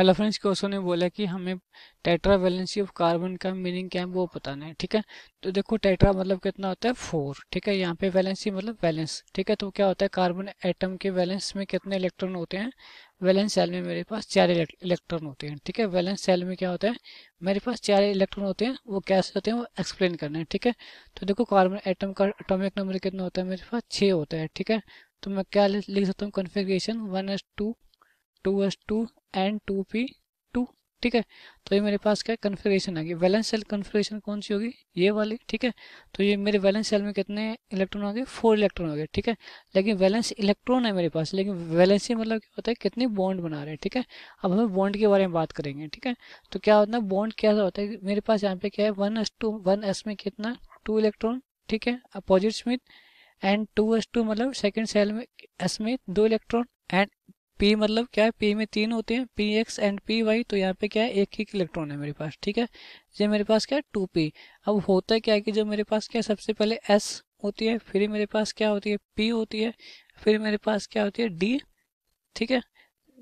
hello friends question ने बोला कि हमें टेट्रा वैलेंसी ऑफ कार्बन का मीनिंग क्या है वो बताना है ठीक है तो देखो टेट्रा मतलब कितना होता है फोर ठीक है यहाँ पे वैलेंसी मतलब बैलेंस ठीक है तो क्या होता है कार्बन एटम के बैलेंस में कितने इलेक्ट्रॉन होते हैं वैलेंस सेल में मेरे पास चार इलेक्ट्रॉन होते हैं ठीक है वैलेंस सेल में क्या होता है मेरे पास चार इलेक्ट्रॉन होते हैं वो कैसे होते हैं वो एक्सप्लेन करना है ठीक है तो देखो कार्बन एटम का अटोमिक नंबर कितना होता है मेरे पास छः होता है ठीक है तो मैं क्या लिख सकता हूँ configuration one s two two s two and two p two ठीक है तो ये मेरे पास क्या कन्फिग्रेशन आ गई वैलेंस सेल कन्फिग्रेशन कौन सी होगी ये वाली ठीक है तो ये मेरे वैलेंस सेल में कितने इलेक्ट्रॉन आ गए फोर इलेक्ट्रॉन आ गए ठीक है लेकिन वैलेंस इलेक्ट्रॉन है मेरे पास लेकिन वैलेंस ही मतलब क्या होता है कितने बॉन्ड बना रहे हैं ठीक है अब हमें बॉन्ड के बारे में बात करेंगे ठीक है तो क्या होता है बॉन्ड क्या होता है मेरे पास यहाँ पे क्या है one s two one s में कितना टू इलेक्ट्रॉन ठीक है अपोजिट स्मिथ एंड टू एस टू मतलब सेकेंड सेल में एस में दो इलेक्ट्रॉन एंड पी मतलब क्या है पी में तीन होते हैं p x and p y तो यहाँ पे क्या है एक ही इलेक्ट्रॉन है मेरे पास ठीक है ये मेरे पास क्या है टू पी अब होता है क्या है कि जब मेरे पास क्या है सबसे पहले एस होती है फिर मेरे पास क्या होती है पी होती है फिर मेरे पास क्या होती है डी ठीक है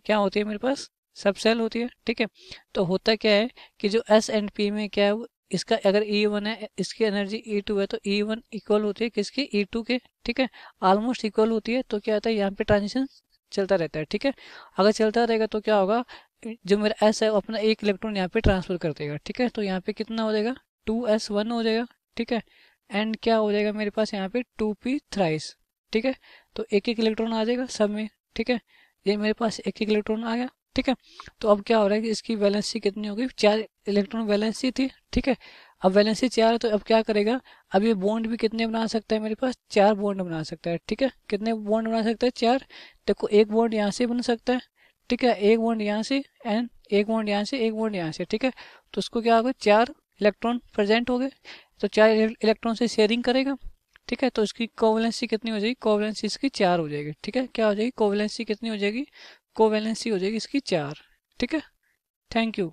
क्या होती है मेरे पास सब सेल होती है ठीक है तो होता क्या है कि जो एस एंड पी में क्या है इसका अगर ई e वन है इसकी एनर्जी ई टू है तो ई वन इक्वल होती है किसकी ई e टू के ठीक है ऑलमोस्ट इक्वल होती है तो क्या होता है यहाँ पे ट्रांजिशन चलता रहता है ठीक है अगर चलता रहेगा तो क्या होगा जो मेरा एस है वो अपना एक इलेक्ट्रॉन यहाँ पे ट्रांसफर कर देगा ठीक है तो यहाँ पे कितना हो जाएगा टू एस वन हो जाएगा ठीक है एंड क्या हो जाएगा मेरे पास यहाँ पे टू पी थ्राइस ठीक है तो एक एक इलेक्ट्रॉन आ जाएगा सब में ठीक है ये मेरे पास एक एक इलेक्ट्रॉन आ गया ठीक है तो अब क्या हो रहा है कि इसकी वैलेंसी कितनी होगी चार इलेक्ट्रॉन वैलेंसी थी ठीक है अब वैलेंसी चार है तो अब क्या करेगा अब ये बॉन्ड भी कितने बना सकता है मेरे पास चार बॉन्ड बना सकता है ठीक है कितने बॉन्ड बना सकता है चार देखो एक बॉन्ड यहाँ से बन सकता है ठीक है एक बॉन्ड यहाँ से एंड एक बॉन्ड यहाँ से एक बॉन्ड यहाँ से ठीक है तो उसको क्या होगा चार इलेक्ट्रॉन प्रेजेंट हो गए तो चार इलेक्ट्रॉन से शेयरिंग करेगा ठीक है तो इसकी कोवेलेंसी कितनी हो जाएगी कोवेलेंसी इसकी चार हो जाएगी ठीक है क्या हो जाएगी कोवेलेंसी कितनी हो जाएगी कोवेलेंसी हो जाएगी इसकी चार ठीक है थैंक यू